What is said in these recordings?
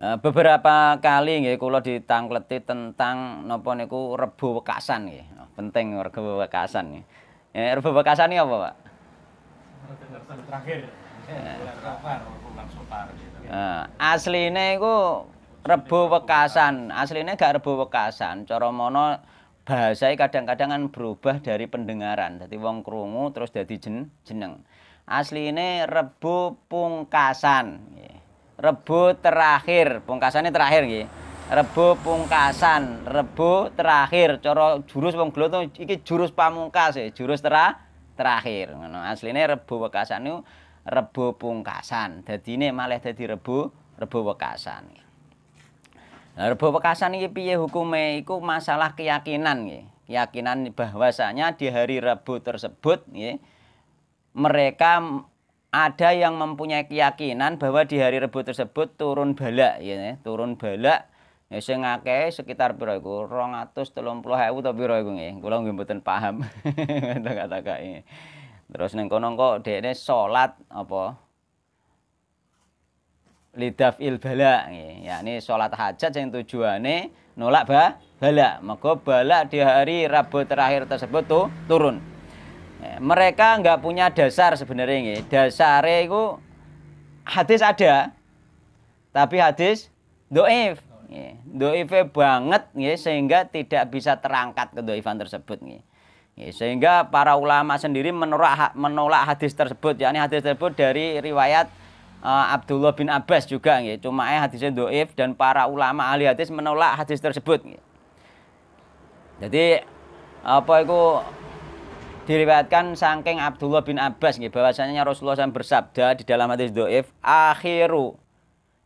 Eh, beberapa kali nggih kula ditangkleti tentang napa niku rebo wekasan nggih. Oh, penting rebo wekasan nggih. Ya, rebo wekasan apa, Pak? Terakhir. Nah, asline iku rebo wekasan. Asline gak rebo wekasan. Cara mono bahasa e kadang-kadang kan berubah dari pendengaran. Dadi wong krungu terus dadi jen, jeneng. Asline rebo pungkasan. Nggih. Rebu terakhir, pungkasannya terakhir gitu. Rebu pungkasan, rebo terakhir. Coro jurus wong gelo iki jurus pamungkas ya, jurus tera terakhir. Aslinya rebu rebo wekasan niku rebo pungkasan. Dadine malah jadi rebo rebo wekasan. Nah, rebo wekasan ini piye hukumnya Iku masalah keyakinan gitu. Keyakinan bahwasanya di hari Rebo tersebut mereka ada yang mempunyai keyakinan bahwa di hari rabu tersebut turun bala ya, ya turun bala ya sing akeh sekitar pira iku 230.000 ta pira iku nggih kula nggih mboten paham kata-kata terus ning kono kok dekne salat apa lidaf il bala nggih yakni salat hajat sing tujuane nolak ba bala maka bala di hari Rabu terakhir tersebut tuh turun mereka nggak punya dasar sebenarnya ini. Dasar itu hadis ada tapi hadis doif doif banget nih sehingga tidak bisa terangkat ke doifan tersebut nih. sehingga para ulama sendiri menolak menolak hadis tersebut yakni hadis tersebut dari riwayat eh, Abdullah bin Abbas juga nggih. Cuma hadisnya doif dan para ulama ahli hadis menolak hadis tersebut Jadi apa itu diriwayatkan saking Abdullah bin Abbas nggih bahwasanya Rasulullah SAW bersabda di dalam hadis dhaif akhiru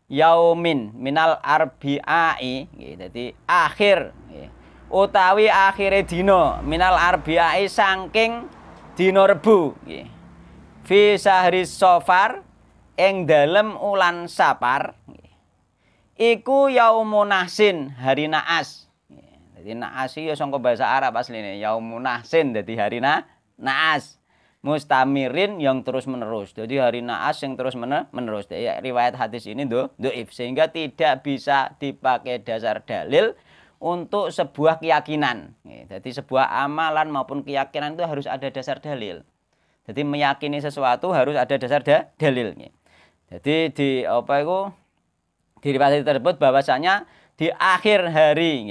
yaumin minal arbiai nggih dadi akhir nggih utawi akhire dina minal arbiai saking dina Rebu nggih fi sahri sofar ing dalem ulan sapar iku iku yaumunasin hari naas Jadi naasi ya sangka bahasa Arab asline yaumun nahsin jadi hari na naas mustamirin yang terus menerus. Jadi hari naas yang terus menerus. Ya, riwayat hadis ini do if. sehingga tidak bisa dipakai dasar dalil untuk sebuah keyakinan. Jadi sebuah amalan maupun keyakinan itu harus ada dasar dalil. Jadi meyakini sesuatu harus ada dasar da dalil. Jadi di apa itu di riwayat tersebut bahwasanya di akhir hari,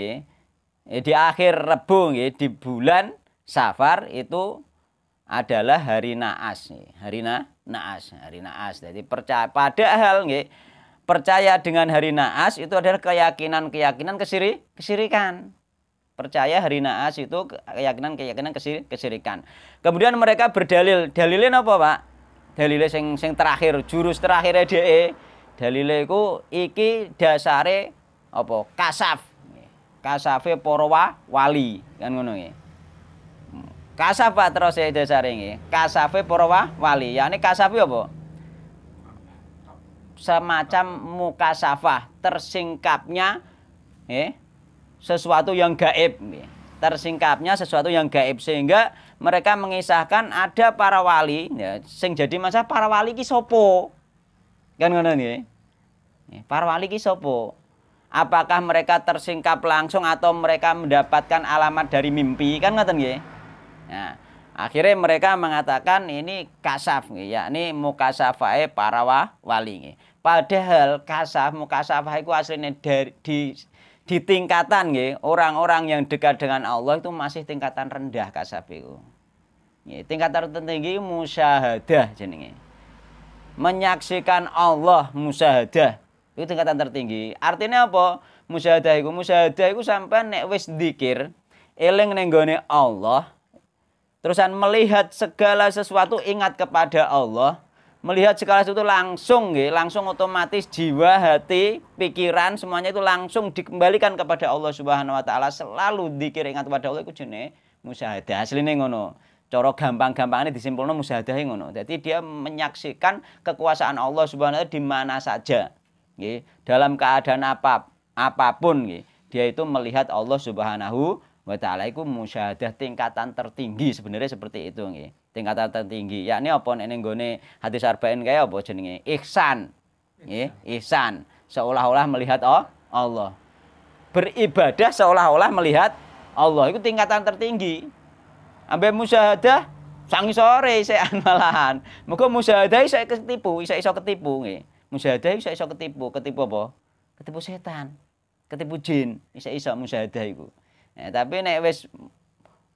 eh, di akhir rebung di bulan Safar itu adalah hari naas nih hari na naas hari naas jadi percaya padahal nih percaya dengan hari naas itu adalah keyakinan keyakinan kesiri kesirikan percaya hari naas itu keyakinan keyakinan kesir, kesirikan kemudian mereka berdalil dalilnya apa pak dalilnya sing sing terakhir jurus terakhir dia e. dalilnya itu iki dasare apa kasaf kasafe porowa wali kan ngono kasafa terus saya itu ini Kasafe porwa wali. Ya ini kasafe apa? Semacam muka safah tersingkapnya eh, sesuatu yang gaib. Tersingkapnya sesuatu yang gaib sehingga mereka mengisahkan ada para wali. Ya, sing jadi masa para wali ki sopo? Kan ngono nih ya, Para wali ki sopo? Apakah mereka tersingkap langsung atau mereka mendapatkan alamat dari mimpi? Kan ngoten nggih. Nah, akhirnya mereka mengatakan ini kasaf, yakni mukasafae para wali. Padahal kasaf mukasafae itu aslinya dari di, di tingkatan orang-orang yang dekat dengan Allah itu masih tingkatan rendah kasaf itu. tingkatan tertinggi musyahadah jenenge. Menyaksikan Allah musyahadah itu tingkatan tertinggi. Artinya apa? Musyahadah itu musyahadah itu sampai nek wis dikir eling nenggone Allah Terusan melihat segala sesuatu ingat kepada Allah. Melihat segala sesuatu langsung ya, langsung otomatis jiwa, hati, pikiran semuanya itu langsung dikembalikan kepada Allah Subhanahu wa taala. Selalu dikirim ingat kepada Allah itu jenis musyahadah. nih ngono. Coro gampang-gampangnya disimpulnya musyahadah e ngono. Jadi dia menyaksikan kekuasaan Allah Subhanahu wa taala di mana saja. ya. dalam keadaan apa apapun ya. Dia itu melihat Allah Subhanahu wa taala iku musyahadah tingkatan tertinggi sebenarnya seperti itu nggih. Tingkatan tertinggi yakni apa nek ning hati hadis arba'in kaya apa jenenge? Ihsan. Nggih, ihsan. Seolah-olah melihat oh, Allah. Beribadah seolah-olah melihat Allah itu tingkatan tertinggi. Ambe musyahadah sang sore sean malahan. Muga musyahadah saya ketipu, saya iso ketipu nggih. Musyahadah saya iso ketipu, ketipu apa? Ketipu setan, ketipu jin, bisa iso musyahadah iku. Eh, tapi nek wis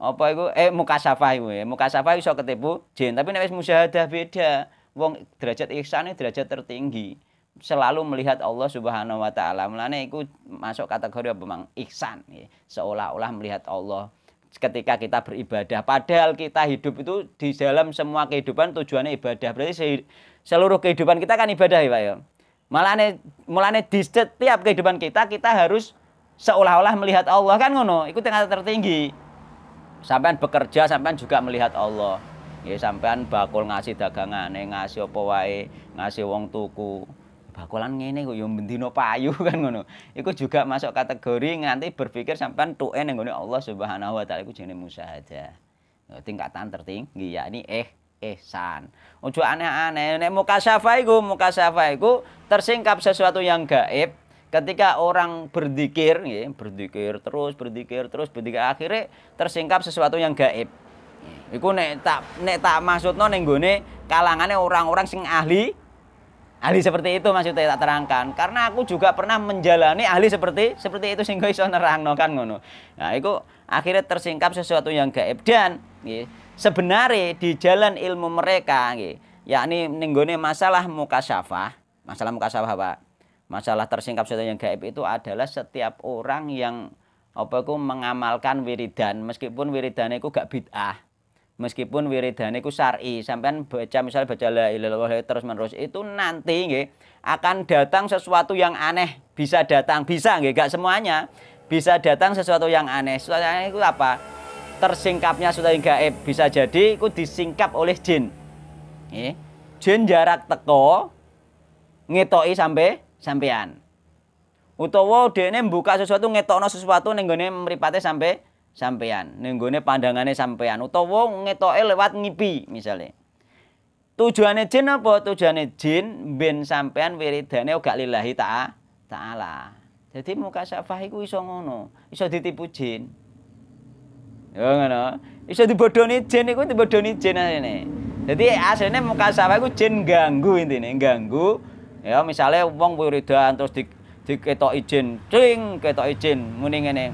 apa iku eh mukasafah iku ya. Mukasafah iso ketipu jin, tapi nek wis musyahadah beda. Wong derajat ihsane derajat tertinggi. Selalu melihat Allah Subhanahu wa taala. Mulane iku masuk kategori apa Mang? Ihsan ya. Seolah-olah melihat Allah ketika kita beribadah padahal kita hidup itu di dalam semua kehidupan tujuannya ibadah berarti seluruh kehidupan kita kan ibadah ya Pak ya malahnya di setiap kehidupan kita kita harus seolah-olah melihat Allah kan ngono itu tingkat tertinggi sampean bekerja sampean juga melihat Allah ya sampean bakul ngasih dagangan ngasih apa wae ngasih wong tuku bakulan ngene kok yang bendino payu kan ngono iku juga masuk kategori nganti berpikir sampean yang ngono Allah Subhanahu wa taala iku jenenge musahadah ya, tingkatan tertinggi ya ini eh ihsan. Ojo aneh-aneh nek mukasyafah iku mukasyafah iku tersingkap sesuatu yang gaib ketika orang berzikir ya, berzikir terus berzikir terus berzikir akhirnya tersingkap sesuatu yang gaib Iku nek tak nek tak maksudno ning gone kalangane orang-orang sing ahli ahli seperti itu maksudnya tak terangkan karena aku juga pernah menjalani ahli seperti seperti itu sing iso nerangno kan ngono. Nah, iku akhirnya tersingkap sesuatu yang gaib dan nggih sebenarnya di jalan ilmu mereka nggih yakni ning masalah masalah mukasyafah, masalah mukasyafah Pak masalah tersingkap setan yang gaib itu adalah setiap orang yang apa ku mengamalkan wiridan meskipun wiridan itu gak bid'ah meskipun wiridan itu syar'i sampean baca misal baca la ilallah ya terus menerus itu nanti nge, akan datang sesuatu yang aneh bisa datang bisa nggih gak semuanya bisa datang sesuatu yang aneh sesuatu yang aneh itu apa tersingkapnya sudah yang gaib bisa jadi itu disingkap oleh jin nggih jin jarak teko ngetoki sampai sampean. utowo dene buka sesuatu ngetokno sesuatu ning gone mripate sampe sampean, ning gone pandangane sampean utawa ngetoke lewat ngipi misalnya. Tujuane jin apa? Tujuane jin ben sampean wiridane gak lillahi ta taala. Jadi muka syafah iku iso ngono, iso ditipu jin. Ya ngono. Iso dibodoni jin iku dibodoni jin asline. Jadi asline muka syafah iku jin ganggu intine, ganggu Ya misalnya wong wiridan terus di diketok izin, cing ketok izin muni ngene.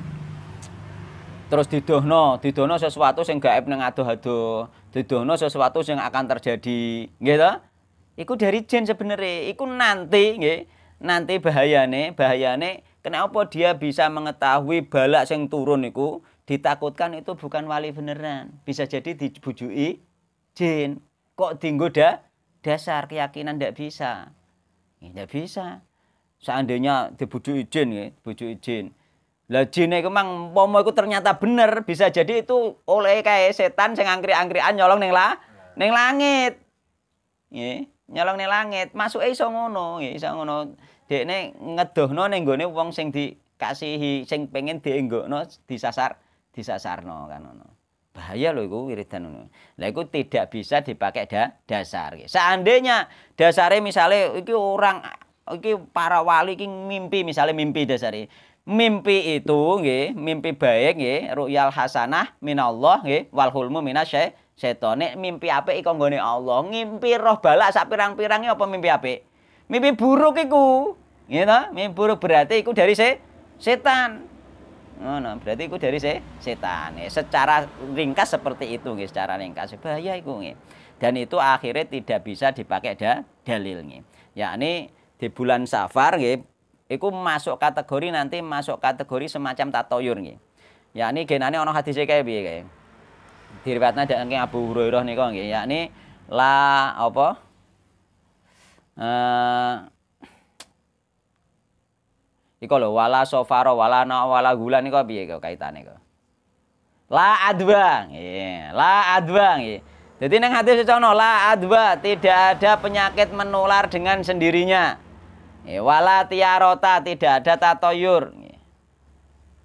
Terus didohno, didohno sesuatu sing gaib ning aduh aduh didohno sesuatu yang akan terjadi, nggih gitu? Iku dari jin sebenarnya, iku nanti nggih, nanti bahayane, bahayane kenapa dia bisa mengetahui balak sing turun iku ditakutkan itu bukan wali beneran. Bisa jadi dibujui jin. Kok dinggo dasar keyakinan ndak bisa. Tidak ya, bisa. Seandainya dibujuk izin, ya, bujuk izin. Lah jine iku mang umpama itu ternyata bener, bisa jadi itu oleh kayak setan sing angkri-angkrian nyolong neng lah neng langit. ya nyolong neng langit. masuk iso ngono, nggih ya, iso ngono. ngedoh no ning gone wong sing dikasihi, sing pengen no disasar, no kan ngono. Bahaya loh itu wiridan ini. Lah itu tidak bisa dipakai da dasar. Seandainya dasarnya misalnya iki orang iki para wali iki mimpi misalnya mimpi dasari, Mimpi itu nggih, mimpi baik nggih, ru'yal hasanah minallah nggih, wal hulmu minasy mimpi apik iku nggone Allah. Mimpi roh balak sak pirang-pirange apa mimpi apik? Mimpi buruk iku. Gitu, mimpi buruk berarti iku dari se setan ngono berarti iku dari se setan ya. secara ringkas seperti itu nggih secara ringkas bahaya iku nggih dan itu akhirnya tidak bisa dipakai da dalil nggih yakni di bulan safar nggih iku masuk kategori nanti masuk kategori semacam tatoyur nggih yakni genane ana hadis e kaya piye kae diriwayatna dening Abu Hurairah nika nggih yakni la apa eh Iko lo wala sofaro wala no wala gula niko piye kok kaitane kok. La adwa. Iya, la adwa iya. Jadi neng hadis secono la adwa tidak ada penyakit menular dengan sendirinya. Ya, wala tiarota tidak ada tatoyur. Iya.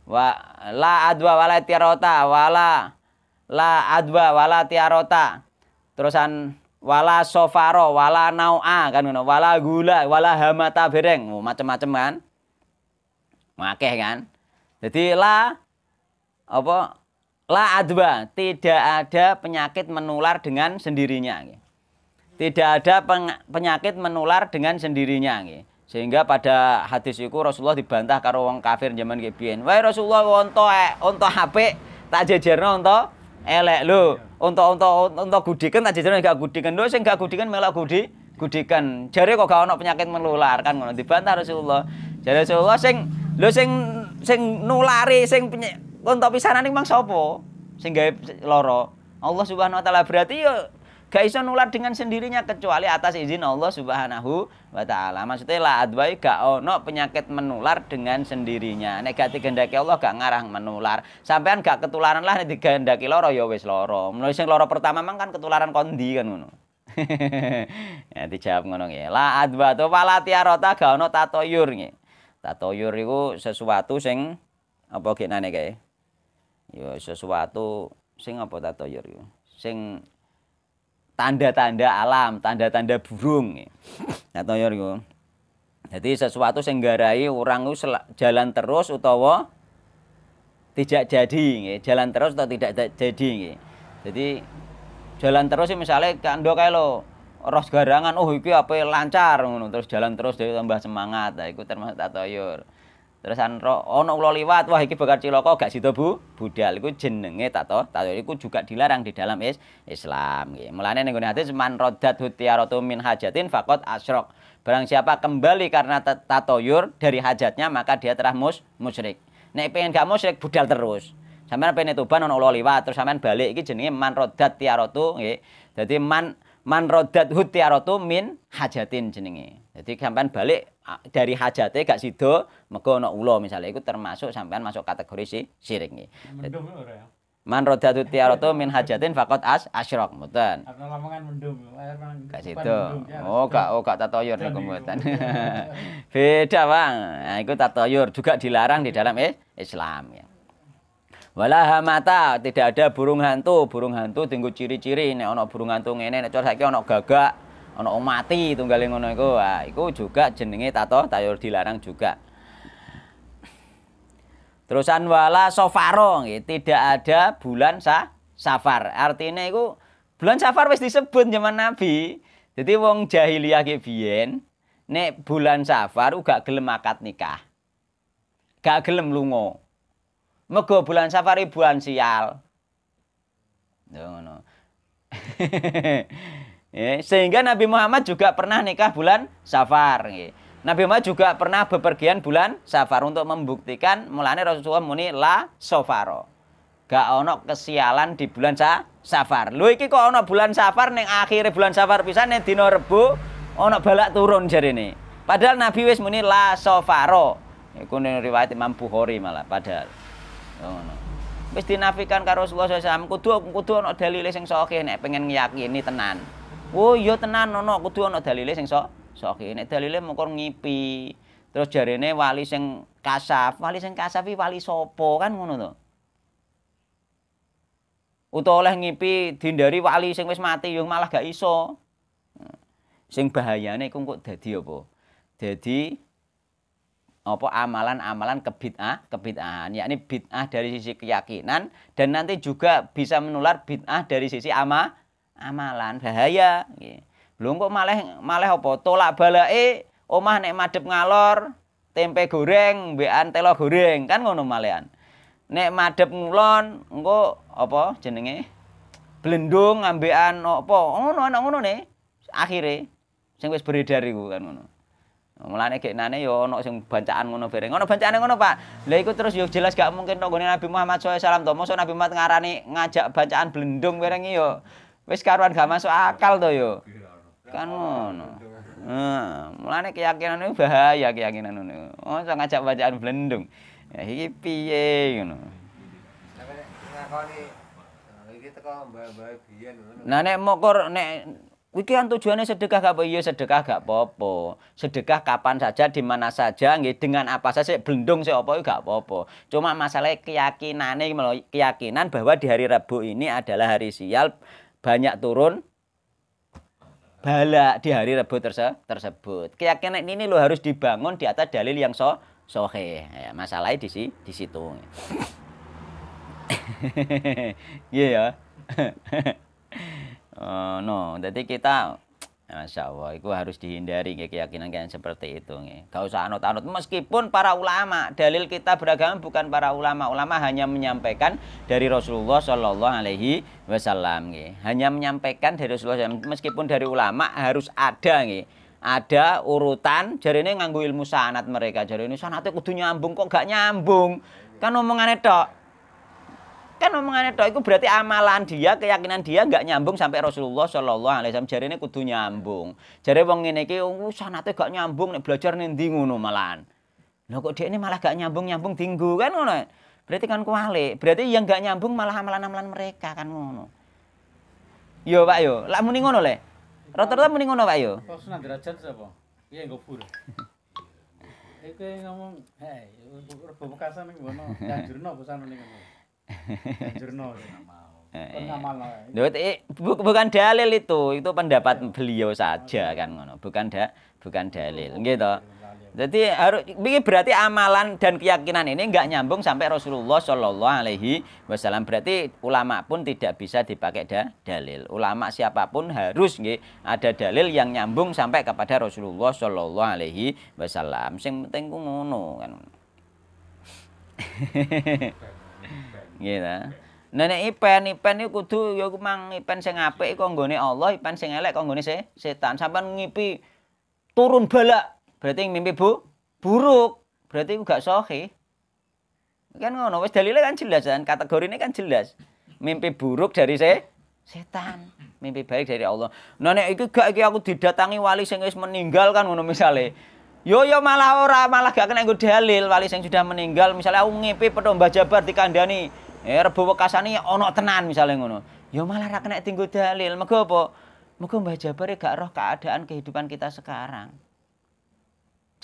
Wa, la adwa wala tiarota wala la adwa wala tiarota. Terusan wala sofaro wala naua kan wala gula wala hamata bereng oh, macam-macam kan makai kan? Jadi la apa? La adwa, tidak ada penyakit menular dengan sendirinya. Tidak ada penyakit menular dengan sendirinya. Sehingga pada hadis itu Rasulullah dibantah karo wong kafir zaman kebien wah Rasulullah onto onto hp tak jejerno onto elek lu Onto onto onto gudikan tak jejerno gak gudikan. lu sing gak gudikan melak gudi gudikan. jadi kok gak ono penyakit menular kan dibantah Rasulullah. jadi Rasulullah sing lo sing sing nulari sing kontok nanti mang sopo Sing gawe loro Allah Subhanahu wa taala. Berarti yo ya gak iso nular dengan sendirinya kecuali atas izin Allah Subhanahu wa taala. Maksudnya la adwai gak ono penyakit menular dengan sendirinya. Nek gendaki Allah gak ngarah menular. Sampean gak ketularan lah nek digendaki loro ya wis loro. Mulai sing loro pertama mang kan ketularan kondi kan ngono. ya dijawab ngono nggih. La adwa to palatiarota gak ono tatoyur nggih. Tatayur itu sesuatu sing apa genane kae? Ya sesuatu sing apa tatayur itu? Sing tanda-tanda alam, tanda-tanda burung. Tatayur itu. Jadi sesuatu sing garai orang itu jalan terus utawa tidak jadi, nge. jalan terus atau tidak jadi. Nge. Jadi jalan terus misalnya kando kae lo roh garangan oh iki apa ya, lancar ngono terus jalan terus dia tambah semangat nah iku termasuk tatoyur terus anro ono ulo liwat wah iki bakal cilaka gak si Bu budal iku jenenge tato tatoyur iku juga dilarang di dalam is Islam nggih mulane ning hadis man rodat hutiaratu min hajatin fakot asrok barang siapa kembali karena tatoyur dari hajatnya maka dia telah mus musyrik nek pengen gak musyrik budal terus sampean pengen toban ono liwat terus sampean balik iki jenenge man rodat tiaratu nggih dadi man man rodat hutiaratu min hajatin jenenge. Jadi sampean balik dari hajate gak sido mego ana ulo misalnya itu termasuk sampean masuk kategori si syirik nih ya ya? Man rodatu tiaroto min hajatin fakot as asyrok mutan. Gak situ. Ya. Oh, gak oh gak tatoyur nek mboten. Beda, Bang. Nah, iku tatoyur juga dilarang di dalam eh, Islam ya. Walah hamata, tidak ada burung hantu. Burung hantu tinggu ciri-ciri nek ono burung hantu ngene nek cara ono gagak, ono mati tunggal ngono iku. Wah, iku juga jenenge tato tayur dilarang juga. Terusan wala sofaro nggih, tidak ada bulan sa safar. Artinya iku bulan safar wis disebut zaman Nabi. Jadi wong jahiliyah ki biyen nek bulan safar uga gelem akad nikah. Gak gelem lungo. Mego bulan safari bulan sial. Eh, sehingga Nabi Muhammad juga pernah nikah bulan safar. Nabi Muhammad juga pernah bepergian bulan safar untuk membuktikan mulane Rasulullah muni la sofaro. Gak ono kesialan di bulan sa safar. Lu iki kok ono bulan safar neng akhir bulan safar bisa neng dino rebu ono balak turun jadi ini. Padahal Nabi wis muni la sofaro. ini riwayat Imam Bukhari malah padahal ngono wis dinafikan karo Rasulullah SAW kudu kudu ana dalile sing soke nek pengen ngiyakini tenan oh iya tenan ono kudu ana dalile sing sahih nek dalile mengko ngipi terus jarene wali sing kasaf wali sing kasaf wali sapa kan ngono to utawa oleh ngipi dihindari wali sing wis mati yo malah gak iso sing bahayane iku kok dadi apa dadi apa amalan-amalan kebid'ah, kebid'ahan yakni bid'ah dari sisi keyakinan dan nanti juga bisa menular bid'ah dari sisi ama amalan bahaya belum kok malah malah apa tolak balai, omah nek madep ngalor tempe goreng mbekan telo goreng kan ngono malean Nek madep ngulon engko apa jenenge blendung ambekan apa ngono ana ngono ne akhire sing wis beredar iku kan ngono. Mulane geknane yo ana sing bancaan ngono bareng. Ono bancaan ngono, Pak. Lha iku terus yo jelas gak mungkin tok Nabi Muhammad SAW to. Mosok Nabi Muhammad ngarani ngajak bancaan blendung bareng yo wis karuan gak masuk akal to yo. Kan ngono. Nah, mulane keyakinan itu bahaya keyakinan ngono. Mosok ngajak bancaan blendung. Ya iki piye ngono. Nah nek mokor nek Kuwi kan tujuannya sedekah gak apa? Iya, sedekah gak popo Sedekah kapan saja, di mana saja, nggih dengan apa saja, blendung sih apa ya gak popo cuma Cuma keyakinan keyakinannya keyakinan bahwa di hari Rabu ini adalah hari sial banyak turun bala di hari Rabu terse tersebut. Keyakinan ini lo harus dibangun di atas dalil yang so sohe. Ya, masalahnya di, si di situ. Iya ya. uh, no jadi kita Masya Allah, itu harus dihindari keyakinan kayak seperti itu. nih, Gak usah anut-anut. Meskipun para ulama, dalil kita beragama bukan para ulama. Ulama hanya menyampaikan dari Rasulullah Shallallahu Alaihi Wasallam. Hanya menyampaikan dari Rasulullah. SAW. Meskipun dari ulama harus ada. nih, Ada urutan. Jadi ini nganggu ilmu sanat mereka. Jadi ini sanatnya kudu nyambung kok gak nyambung. Kan omongannya dok kan omongannya tok itu berarti amalan dia keyakinan dia nggak nyambung sampai Rasulullah Shallallahu Alaihi Wasallam jari ini kudu nyambung jari wong ini ki oh, sanate gak nyambung nih belajar nih ngono malahan Nah kok dia ini malah gak nyambung nyambung tinggu kan ngono berarti kan kuali berarti yang gak nyambung malah amalan amalan mereka kan ngono yo pak yo lah muni ngono le rata-rata muni ngono pak yo kok derajat siapa iya nggak pura yang ngomong, hei, rebo Bekasan ning ngono, janjurno bosan nih ngono. Jurno eh, eh. Eh, bukan dalil itu, itu pendapat iya. beliau saja iya. kan ngono, bukan da, bukan iya, dalil, gitu. Jadi harus ini berarti amalan dan keyakinan ini nggak nyambung sampai Rasulullah Shallallahu Alaihi Wasallam. Berarti ulama pun tidak bisa dipakai da, dalil. Ulama siapapun harus nggih, ada dalil yang nyambung sampai kepada Rasulullah Shallallahu Alaihi Wasallam. Sing penting ngono kan. Gitu. Nah nek ipen ipen itu kudu ya ku mang ipen sing apik iku nggone Allah, ipen sing elek kok nggone setan. Sampeyan ngipi turun balak, berarti mimpi bu buruk. Berarti iku gak sahih. Kan ngono wis dalile kan jelas kan, kategorine kan jelas. Mimpi buruk dari se setan, mimpi baik dari Allah. Nah nek iki gak iki aku didatangi wali sing wis meninggal kan ngono misale. Yo yo malah ora malah gak kena nggo dalil wali sing sudah meninggal misalnya aku ngipi petomba Jabar dikandani Ya rebo wekasane ono tenan misalnya ngono. Ya malah ra kena tinggu dalil. Mergo apa? Mergo Mbah Jabar gak roh keadaan kehidupan kita sekarang.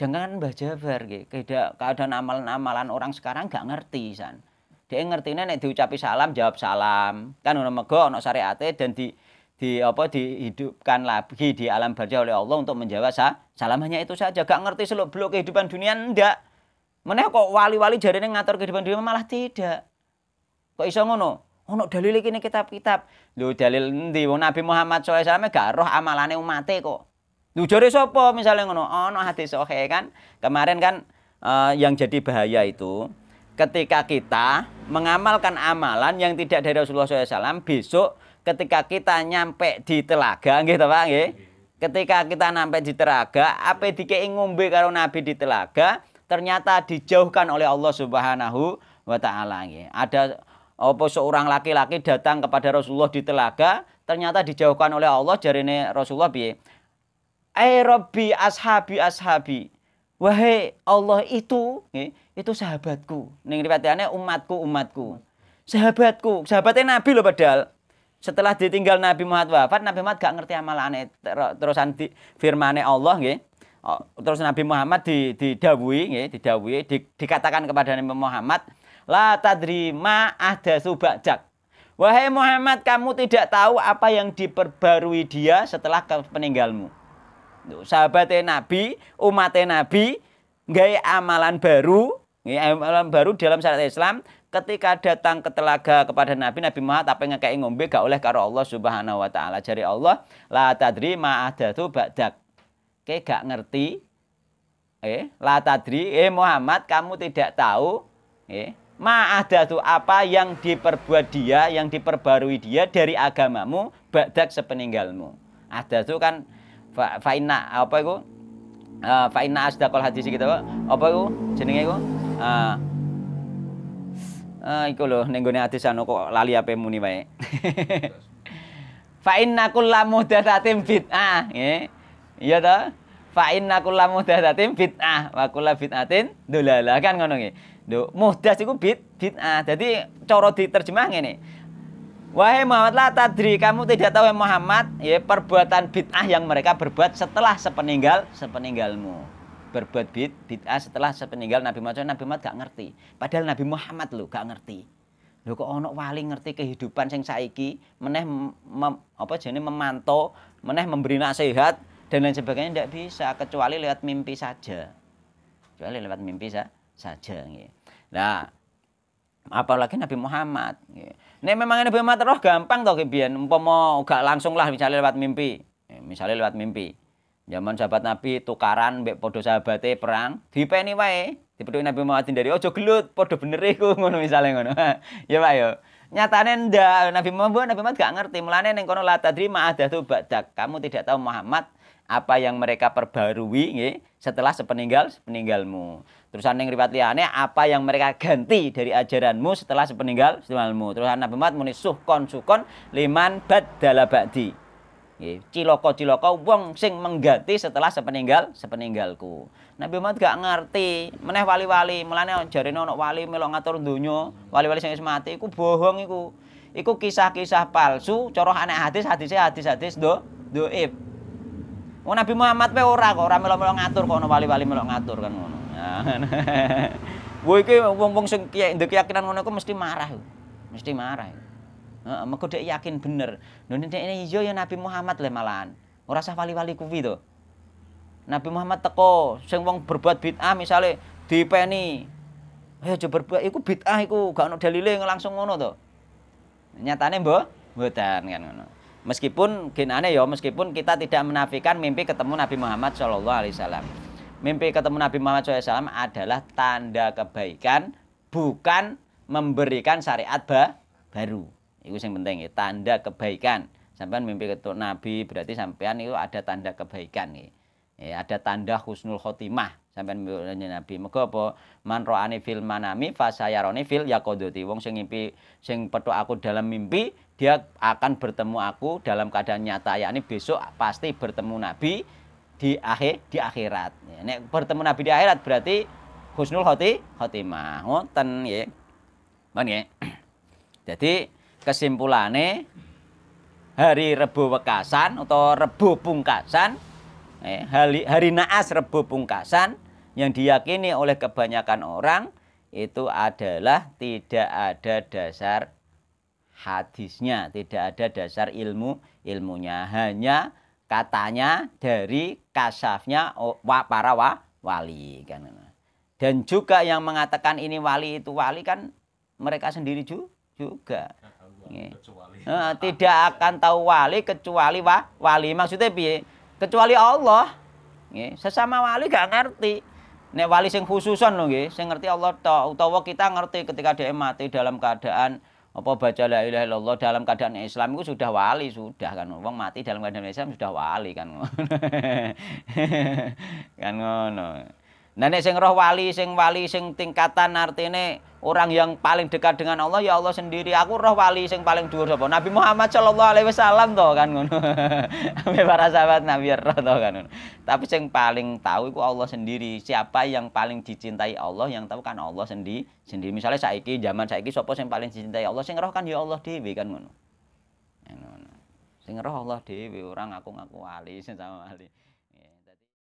Jangan Mbah Jabar keadaan amalan-amalan orang sekarang gak ngerti san. Dia ngertinya nek diucapi salam jawab salam. Kan ono mergo ono syariate dan di di apa dihidupkan lagi di alam barja oleh Allah untuk menjawab sa salam hanya itu saja gak ngerti seluk beluk kehidupan dunia ndak meneh kok wali-wali jarine ngatur kehidupan dunia malah tidak Kok iso ngono? Ono dalile kene kitab-kitab. Lho dalil endi wong Nabi Muhammad SAW gak roh amalane umate kok. Lho jare sapa misalnya ngono? Ono hadis sahih kan. Kemarin kan uh, yang jadi bahaya itu ketika kita mengamalkan amalan yang tidak dari Rasulullah SAW besok ketika kita nyampe di telaga gitu Pak nggih. Ketika kita nyampe di telaga, apa dikei ngombe karo Nabi di telaga, ternyata dijauhkan oleh Allah Subhanahu wa taala Ada apa seorang laki-laki datang kepada Rasulullah di telaga ternyata dijauhkan oleh Allah ini Rasulullah piye Ai Rabbi ashabi ashabi wahai Allah itu itu sahabatku ning ripatane umatku umatku sahabatku sahabatnya Nabi loh padahal setelah ditinggal Nabi Muhammad wafat Nabi Muhammad gak ngerti amalane terusan di firmane Allah nggih oh, terus Nabi Muhammad didawui, didawuhi nggih dikatakan kepada Nabi Muhammad La tadri ma ada subakjak. Wahai Muhammad, kamu tidak tahu apa yang diperbarui dia setelah peninggalmu. Sahabatnya Nabi, umatnya Nabi, gaya amalan baru, gaya amalan baru dalam syariat Islam. Ketika datang ke telaga kepada Nabi, Nabi Muhammad apa yang kayak ngombe gak oleh karo Allah Subhanahu wa taala. Jadi Allah la tadri ma ada tuh ba'dak. kayak gak ngerti. Eh, la tadri, eh Muhammad kamu tidak tahu. Eh, ma'adatu tuh apa yang diperbuat dia, yang diperbarui dia dari agamamu badak sepeninggalmu. Ada tuh kan faina apa itu? Uh, ah, faina asdaqal hadis kita gitu, apa? Apa itu? Jenenge itu? Uh, uh, iku lho ning gone hadis anu kok lali ape muni wae. Faina inna kulla muhdatsatin bid'ah, nggih. Iya ta? Fa inna kulla fit bid'ah wa kullu bid'atin dolalah kan ngono nggih. Lho, muhdas iku bid bid'ah. Dadi cara diterjemah ngene. Wahai Muhammad la tadri, kamu tidak tahu yang Muhammad, ya perbuatan bid'ah yang mereka berbuat setelah sepeninggal sepeninggalmu. Berbuat bid bid'ah setelah sepeninggal Nabi Muhammad, Nabi Muhammad gak ngerti. Padahal Nabi Muhammad lho gak ngerti. Lho kok ono wali ngerti kehidupan sing saiki, meneh mem, apa jenenge memantau, meneh memberi nasihat dan lain sebagainya tidak bisa kecuali lewat mimpi saja. Kecuali lewat mimpi saja saja. Nah, apalagi Nabi Muhammad. Nek memang Nabi Muhammad roh gampang toh kebian, umpama gak langsung lah misalnya lewat mimpi. Eh, misalnya lewat mimpi. Zaman sahabat Nabi tukaran mbek padha sahabate perang, dipeni wae. Dipethuk Nabi Muhammad dari ojo gelut, padha bener iku ngono misale ngono. ya Pak yo. Ya. Nyatane ndak Nabi Muhammad Nabi Muhammad gak ngerti. Mulane ning kono la tadri ma'adatu ba'dak. Kamu tidak tahu Muhammad apa yang mereka perbarui nggih setelah sepeninggal sepeninggalmu. Terusan yang riwayat liane apa yang mereka ganti dari ajaranmu setelah sepeninggal setelahmu. Terusan Nabi Muhammad muni suhkon sukon liman badala ba'di. Ciloko ciloko wong sing mengganti setelah sepeninggal sepeninggalku. Nabi Muhammad gak ngerti meneh wali-wali melane jari nono wali melongatur dunyo. wali-wali sing mati iku bohong iku. Iku kisah-kisah palsu, coroh aneh hadis, hadisnya hadis-hadis do, doib. Oh, Nabi Muhammad pe ora kok, ora melo ngatur kok wali-wali melok ngatur kan Nah, Woi iki wong-wong sing ndek keyakinan ngono mesti marah. Mesti marah. Heeh, mergo dek yakin bener. Lho nek ini iya ya Nabi Muhammad le malahan. Ora usah wali-wali kuwi to. Nabi Muhammad teko sing wong berbuat bid'ah misale dipeni. Eh, Ayo coba berbuat iku bid'ah iku gak ono dalile langsung ngono to. Nyatane mbok mboten kan ngono. Meskipun genane ya meskipun kita tidak menafikan mimpi ketemu Nabi Muhammad sallallahu alaihi wasallam mimpi ketemu Nabi Muhammad SAW adalah tanda kebaikan, bukan memberikan syariat ba baru. Itu yang penting ya, tanda kebaikan. Sampai mimpi ketemu Nabi berarti sampean itu ada tanda kebaikan nih. Ya. ya, ada tanda husnul khotimah sampai mimpi Nabi. Mego apa man roani fil manami fasayaroni fil yakodoti. Wong sing mimpi sing petuk aku dalam mimpi dia akan bertemu aku dalam keadaan nyata yakni besok pasti bertemu Nabi di akhir di akhirat. Ya, nek bertemu Nabi di akhirat berarti husnul khoti khotimah. Ngoten ya. Mon ya. Jadi kesimpulannya hari rebu Wekasan atau rebu Pungkasan eh, hari, hari Naas rebu Pungkasan yang diyakini oleh kebanyakan orang itu adalah tidak ada dasar hadisnya, tidak ada dasar ilmu ilmunya, hanya katanya dari kasafnya oh, para wa, wali kan. Dan juga yang mengatakan ini wali itu wali kan mereka sendiri juga. Nah, tidak akan tahu wali kecuali wa, wali maksudnya bi Kecuali Allah. Iya, sesama wali gak ngerti. Nek wali sing khususan loh nggih, sing ngerti Allah tau utawa kita ngerti ketika dia mati dalam keadaan apa baca la ilaha illallah dalam keadaan Islam itu sudah wali sudah kan wong mati dalam keadaan Islam sudah wali kan kan ngono nah nek sing roh wali sing wali sing tingkatan artine ini... orang yang paling dekat dengan Allah ya Allah sendiri aku roh wali yang paling dhuwur sapa Nabi Muhammad sallallahu alaihi wasallam to kan ngono para sahabat Nabi roh to kan ngono tapi yang paling tahu itu Allah sendiri siapa yang paling dicintai Allah yang tahu kan Allah sendiri sendiri misalnya saiki zaman saiki sapa yang paling dicintai Allah sing roh kan ya Allah dhewe kan ngono ya, ngono sing roh Allah dhewe orang aku ngaku wali sing sama wali